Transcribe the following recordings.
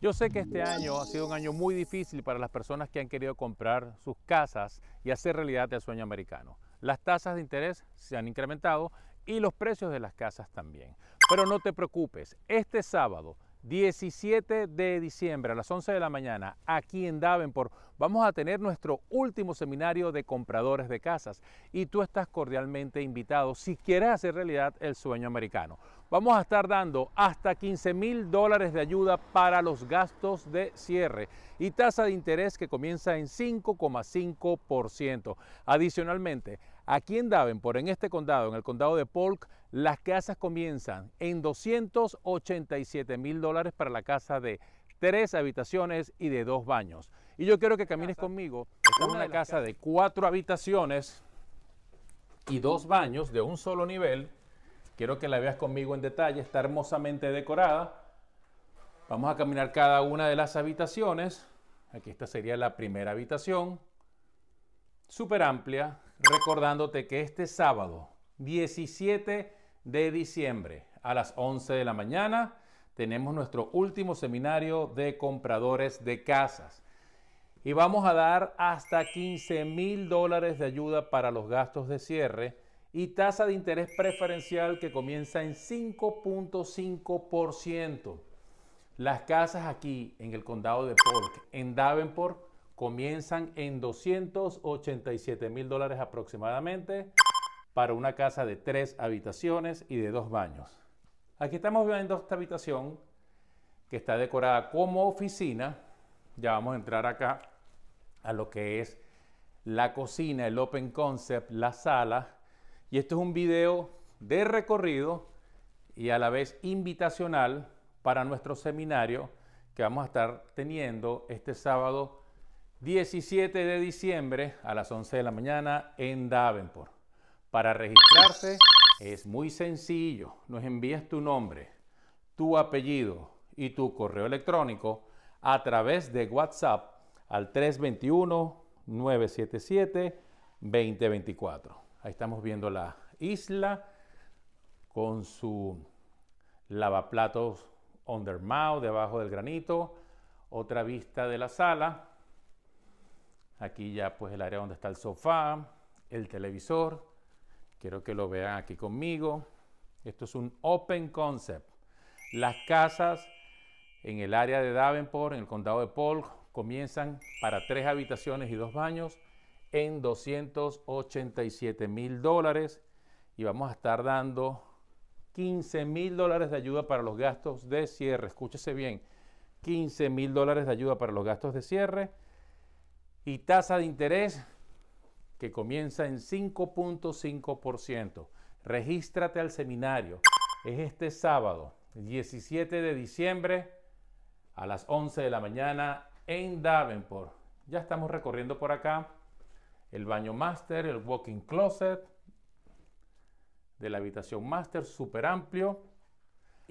Yo sé que este año ha sido un año muy difícil para las personas que han querido comprar sus casas y hacer realidad el sueño americano. Las tasas de interés se han incrementado y los precios de las casas también. Pero no te preocupes, este sábado 17 de diciembre a las 11 de la mañana, aquí en Davenport, vamos a tener nuestro último seminario de compradores de casas y tú estás cordialmente invitado si quieres hacer realidad el sueño americano. Vamos a estar dando hasta 15 mil dólares de ayuda para los gastos de cierre y tasa de interés que comienza en 5,5%. Adicionalmente, Aquí en Davenport, en este condado, en el condado de Polk, las casas comienzan en 287 mil dólares para la casa de tres habitaciones y de dos baños. Y yo quiero que camines conmigo. Esta es una casa de cuatro habitaciones y dos baños de un solo nivel. Quiero que la veas conmigo en detalle. Está hermosamente decorada. Vamos a caminar cada una de las habitaciones. Aquí esta sería la primera habitación. Súper amplia, recordándote que este sábado 17 de diciembre a las 11 de la mañana tenemos nuestro último seminario de compradores de casas. Y vamos a dar hasta 15 mil dólares de ayuda para los gastos de cierre y tasa de interés preferencial que comienza en 5.5%. Las casas aquí en el condado de Polk, en Davenport, comienzan en 287 mil dólares aproximadamente para una casa de tres habitaciones y de dos baños. Aquí estamos viendo esta habitación que está decorada como oficina. Ya vamos a entrar acá a lo que es la cocina, el open concept, la sala. Y esto es un video de recorrido y a la vez invitacional para nuestro seminario que vamos a estar teniendo este sábado 17 de diciembre a las 11 de la mañana en Davenport. Para registrarse es muy sencillo. Nos envías tu nombre, tu apellido y tu correo electrónico a través de WhatsApp al 321-977-2024. Ahí estamos viendo la isla con su lavaplatos under debajo del granito, otra vista de la sala Aquí ya pues el área donde está el sofá, el televisor. Quiero que lo vean aquí conmigo. Esto es un open concept. Las casas en el área de Davenport, en el condado de Polk, comienzan para tres habitaciones y dos baños en 287 mil dólares y vamos a estar dando 15 mil dólares de ayuda para los gastos de cierre. Escúchese bien, 15 mil dólares de ayuda para los gastos de cierre y tasa de interés que comienza en 5.5%. Regístrate al seminario. Es este sábado, 17 de diciembre, a las 11 de la mañana en Davenport. Ya estamos recorriendo por acá el baño master, el walking closet de la habitación master, súper amplio.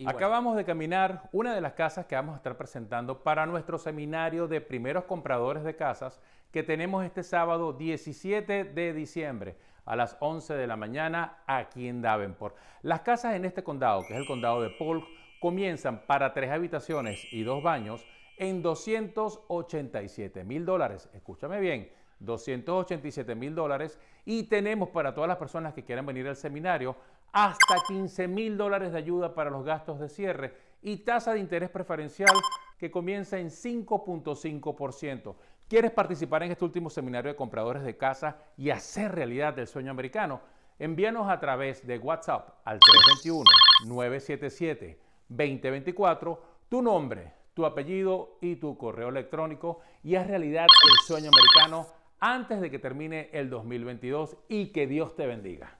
Acabamos de caminar una de las casas que vamos a estar presentando para nuestro seminario de primeros compradores de casas que tenemos este sábado 17 de diciembre a las 11 de la mañana aquí en Davenport. Las casas en este condado, que es el condado de Polk, comienzan para tres habitaciones y dos baños en 287 mil dólares. Escúchame bien, 287 mil dólares. Y tenemos para todas las personas que quieran venir al seminario hasta 15 mil dólares de ayuda para los gastos de cierre y tasa de interés preferencial que comienza en 5.5%. ¿Quieres participar en este último seminario de compradores de casa y hacer realidad el sueño americano? Envíanos a través de WhatsApp al 321-977-2024 tu nombre, tu apellido y tu correo electrónico y haz realidad el sueño americano antes de que termine el 2022 y que Dios te bendiga.